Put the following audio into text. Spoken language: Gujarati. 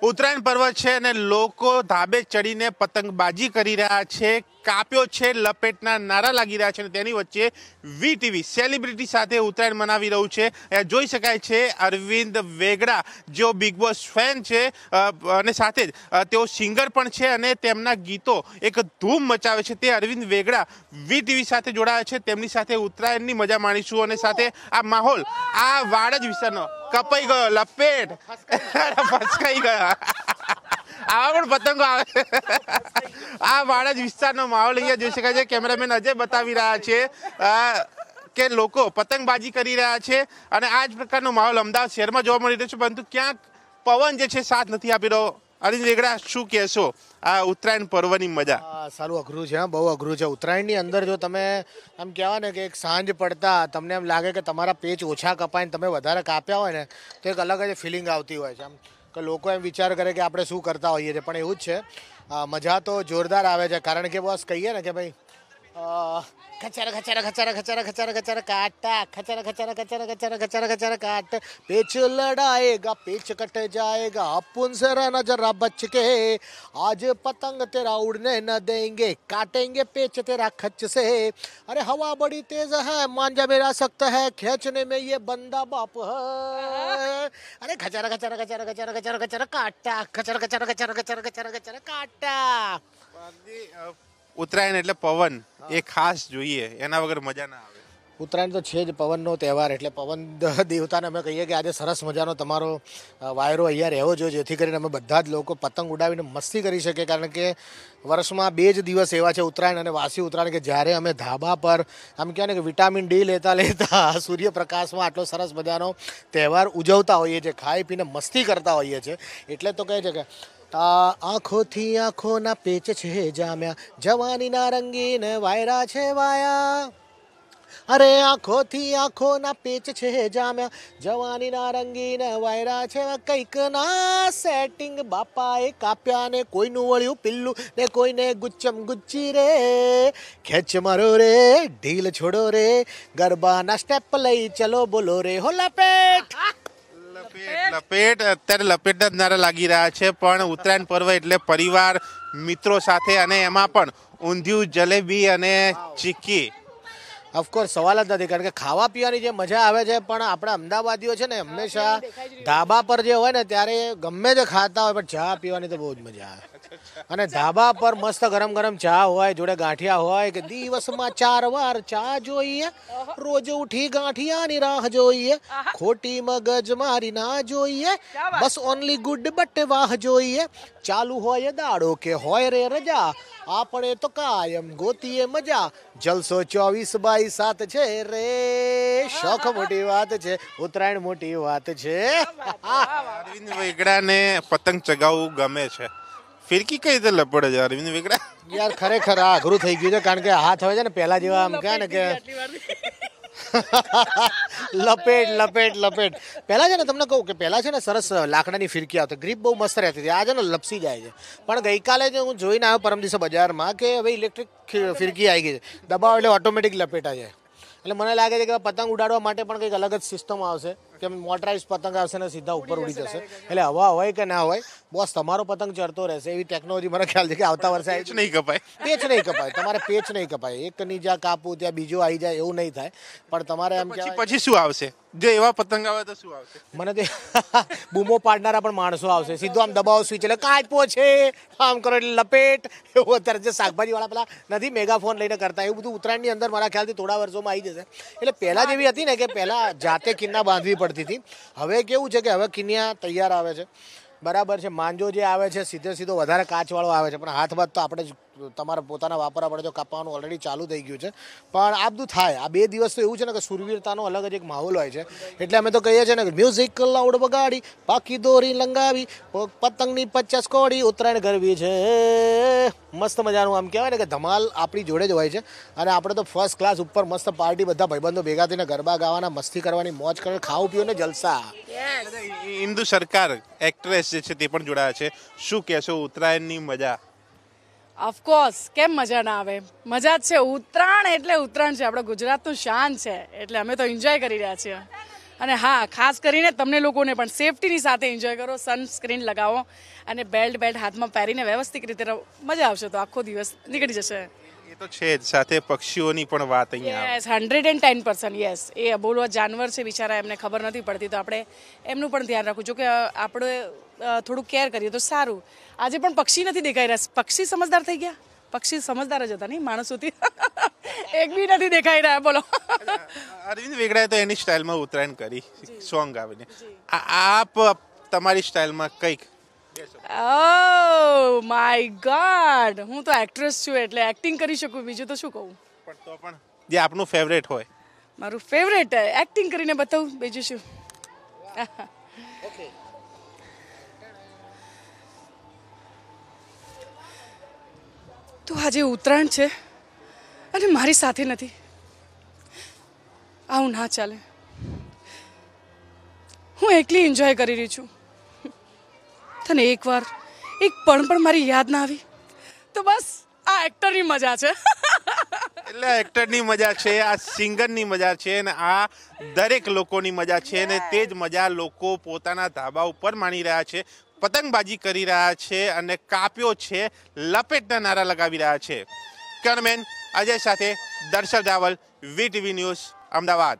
ઉત્તરાયણ પર્વત છે અને લોકો ધાબે ચડીને પતંગબાજી કરી રહ્યા છે કાપ્યો છે લપેટના નારા લાગી રહ્યા છે અને તેની વચ્ચે વી ટીવી સેલિબ્રિટી સાથે ઉત્તરાયણ મનાવી રહ્યું છે જોઈ શકાય છે અરવિંદ વેગડા જેઓ બિગ બોસ ફેન છે અને સાથે જ તેઓ સિંગર પણ છે અને તેમના ગીતો એક ધૂમ મચાવે છે તે અરવિંદ વેગડા વી ટીવી સાથે જોડાયા છે તેમની સાથે ઉત્તરાયણની મજા માણીશું અને સાથે આ માહોલ આ વાડજ વિસ્તારનો કપાઈ ગયો લપેટ ફસકાઈ ગયો આવા પણ પતંગો આવે આ વાડજ વિસ્તારનો માહોલ અહીંયા જોઈ શકાય છે કેમેરામેન અજય બતાવી રહ્યા છે કે લોકો પતંગબાજી કરી રહ્યા છે અને આ જ પ્રકારનો માહોલ અમદાવાદ શહેરમાં જોવા મળી રહ્યો છે પરંતુ ક્યાંક પવન જે છે સાથ નથી આપી રહ્યો અરવિંદ વેગડા શું કહેશો આ ઉત્તરાયણ પર્વની મજા સારું અઘરું છે બહુ અઘરું છે ઉત્તરાયણની અંદર જો તમે એમ કહેવાય ને કે એક સાંજ પડતા તમને એમ લાગે કે તમારા પેચ ઓછા કપાઈને તમે વધારે કાપ્યા હોય ને તો એક અલગ જ ફિલિંગ આવતી હોય છે આમ કે લોકો એમ વિચાર કરે કે આપણે શું કરતા હોઈએ છીએ પણ એવું જ છે મજા તો જોરદાર આવે છે કારણ કે બસ કહીએ ને કે ભાઈ खचर खचर खचर खचर खचर खचर काट खचर खचर खचर खचर खचर खचर काट पेच लड़ाएगा पेच कट जाएगा अपुन से रहना जरा बच के आज पतंग तेरा उड़ने न देंगे काटेंगे पेच तेरा खच से अरे हवा बड़ी तेज है मान जा मेरा सख्त है खेचने में ये बंदा बाप है अरे खचर खचर खचर खचर खचर खचर काटा खचर खचर खचर खचर खचर खचर काटा ઉત્તરાયણ એટલે પવન એ ખાસ જોઈએ એના વગર મજા ના આવે ઉત્તરાયણ તો છે જ પવનનો તહેવાર એટલે પવન દેવતાને અમે કહીએ કે આજે સરસ મજાનો તમારો વાયરો અહીંયા રહેવો જોઈએ જેથી કરીને અમે બધા જ લોકો પતંગ ઉડાવીને મસ્તી કરી શકીએ કારણ કે વર્ષમાં બે જ દિવસ એવા છે ઉત્તરાયણ અને વાસી ઉત્તરાયણ કે જ્યારે અમે ધાબા પર આમ કહેવાય ને કે વિટામિન ડી લેતા લેતા સૂર્યપ્રકાશમાં આટલો સરસ મજાનો તહેવાર ઉજવતા હોઈએ છીએ ખાઈ પીને મસ્તી કરતા હોઈએ છીએ એટલે તો કહે છે કે આ આંખોથી ના પેચ છે જામ્યા જવાનીના રંગીન વાયરા છે વાયા અરે આંખોથી ના પેચ છે જામ્યા જવાનીના રંગીન વાયરા છે કંઈક ના સેટિંગ બાપાએ કાપ્યા ને કોઈનું વળ્યું પિલ્લું ને કોઈને ગુચ્ચમ ગુચ્ચી રે ખેંચ મારો રે ઢીલ છોડો રે ગરબાના સ્ટેપ લઈ ચલો બોલો રે હોલા પેટ લપેટ અત્યારે લપેટના જ નારા લાગી રહ્યા છે પણ ઉત્તરાયણ પર્વ એટલે પરિવાર મિત્રો સાથે અને એમાં પણ ઊંધિયું જલેબી અને ચીક્કી ઓફકોર્સ સવાલ જ નથી કારણ કે ખાવા પીવાની જે મજા આવે છે પણ આપણા અમદાવાદીઓ છે ને હંમેશા ધાબા પર જે હોય ને ત્યારે ગમે તે ખાતા હોય પણ ચા પીવાની તો બહુ જ મજા આવે અને ધાબા પર મસ્ત ગરમ ગરમ ચા હોય જોડે ગાંઠિયા હોય કે દિવસમાં ચાર વાર ચા જોઈએ રોજ ઉઠી ગાંઠિયાની રાહ જોઈએ ખોટી મગજ મારી ના જોઈએ બસ ઓનલી ગુડ બટ વાહ જોઈએ ચાલુ હોય દાડો કે હોય રે રજા આપણે તો કાયમ ગોતીએ મજા જલસો ચોવીસ બાઈ સાત છે રે શોખ મોટી વાત છે ઉત્તરાયણ મોટી વાત છે વેગડા ને પતંગ ચગાવવું ગમે છે ફિરકી કઈ રીતે લપડે છે અરવિંદ વેકરા યાર ખરેખર આ અઘરું થઈ ગયું છે કારણ કે હાથ હવે છે ને પહેલા જેવા આમ કહે ને કે લપેટ લપેટ લપેટ પહેલાં છે ને તમને કહું કે પહેલાં છે ને સરસ લાકડાની ફિરકી આવતી ગ્રીપ બહુ મસ્ત રહેતી હતી આ છે ને લપસી જાય છે પણ ગઈકાલે જે હું જોઈને આવ્યો પરમ દિવસે બજારમાં કે હવે ઇલેક્ટ્રિક ફિરકી આવી ગઈ છે દબાવ એટલે ઓટોમેટિક લપેટા છે એટલે મને લાગે છે કે પતંગ ઉડાડવા માટે પણ કંઈક અલગ જ સિસ્ટમ આવશે કેમ મોટરાઇઝ પતંગ આવશે ને સીધા ઉપર ઉડી જશે એટલે હવા હોય કે ના હોય બોસ તમારો પતંગ ચડતો રહેશે એવી ટેકનોલોજી મને ખ્યાલ છે કે આવતા વર્ષે પેચ નહીં કપાય પેચ નહીં કપાય તમારે પેચ નહીં કપાય એક એકની જ્યાં કાપવું ત્યાં બીજો આવી જાય એવું નહીં થાય પણ તમારે એમ કે પછી શું આવશે જો એવા પતંગ આવે તો શું આવશે મને તે બૂમો પાડનારા પણ માણસો આવશે સીધો આમ દબાવો સ્વિચ એટલે કાચપો છે આમ કરો એટલે લપેટ એવું અત્યારે જે શાકભાજીવાળા પેલા નથી મેગાફોન લઈને કરતા એવું બધું ઉત્તરાયણની અંદર મારા ખ્યાલથી થોડા વર્ષોમાં આવી જશે એટલે પહેલાં જેવી હતી ને કે પહેલાં જાતે કિન્ના બાંધવી પડે પડતી હતી હવે કેવું છે કે હવે કિનિયા તૈયાર આવે છે બરાબર છે માંજો જે આવે છે સીધે સીધો વધારે કાચવાળો આવે છે પણ હાથ બાદ તો આપણે જ તમારા પોતાના વાપરવા આપણે તો કાપવાનું ઓલરેડી ચાલુ થઈ ગયું છે પણ આ બધું થાય આ બે દિવસ તો એવું છે ને કે સુરવીરતાનો અલગ જ એક માહોલ હોય છે એટલે અમે તો કહીએ છીએ ને કે મ્યુઝિક લાઉડ બગાડી પાકી દોરી લંગાવી પતંગની પચાસ કોડી ઉત્તરાયણ કરવી છે મસ્ત મજાનું આમ કહેવાય ને કે ધમાલ આપણી જોડે જ હોય છે અને આપણે તો ફર્સ્ટ ક્લાસ ઉપર મસ્ત પાર્ટી બધા ભાઈબંધો ભેગા થઈને ગરબા ગાવાના મસ્તી કરવાની મોજ કરવાની ખાવું પીવું ને જલસા હિન્દુ સરકાર એક્ટ્રેસ જે છે તે પણ જોડાયા છે શું કહેશો ઉત્તરાયણની મજા ઓફકોર્સ કેમ મજા ના આવે મજા જ છે ઉત્તરાયણ એટલે ઉત્તરાયણ છે આપણે ગુજરાતનું શાન છે એટલે અમે તો એન્જોય કરી રહ્યા છીએ અને હા ખાસ કરીને તમને લોકોને પણ સેફટીની સાથે એન્જોય કરો સનસ્ક્રીન લગાવો અને બેલ્ટ બેલ્ટ હાથમાં પહેરીને વ્યવસ્થિત રીતે મજા આવશે તો આખો દિવસ નીકળી જશે એ તો છે જ સાથે પક્ષીઓની પણ વાત અહીંયા yes hundred and ten percent yes એ અબોલવા જાનવર છે બિચારા એમને ખબર નથી પડતી તો આપણે એમનું પણ ધ્યાન રાખવું જોકે આપણે થોડું કેર કરીએ તો સારું આજે પણ પક્ષી નથી દેખાઈ રહ્યા પક્ષી સમજદાર થઈ ગયા પક્ષી સમજદાર જ હતા નહીં માણસોથી એક બી નથી દેખાઈ રહ્યા બોલો અરવિંદ વેગડાએ તો એની સ્ટાઇલમાં ઉત્તરાયણ કરી સોંગ આવીને આપ તમારી સ્ટાઇલમાં કંઈક ઓ માય ગોડ હું તો એક્ટ્રેસ છું એટલે એક્ટિંગ કરી શકું બીજું તો શું કહું પણ તો પણ જે આપનું ફેવરેટ હોય મારું ફેવરેટ એક્ટિંગ કરીને બતાવું બીજું શું તું આજે ઉત્તરાયણ છે અને મારી સાથે નથી આવું ના ચાલે હું એકલી એન્જોય કરી રહી છું તને એકવાર એક પણ પણ મારી યાદ ના આવી તો બસ આ એક્ટરની મજા છે એટલે એક્ટરની મજા છે આ સિંગરની મજા છે ને આ દરેક લોકોની મજા છે ને તે જ મજા લોકો પોતાના ધાબા ઉપર માણી રહ્યા છે પતંગબાજી કરી રહ્યા છે અને કાપ્યો છે લપેટના નારા લગાવી રહ્યા છે કરમેન અજય સાથે Darshak Raval V TV news Ahmedabad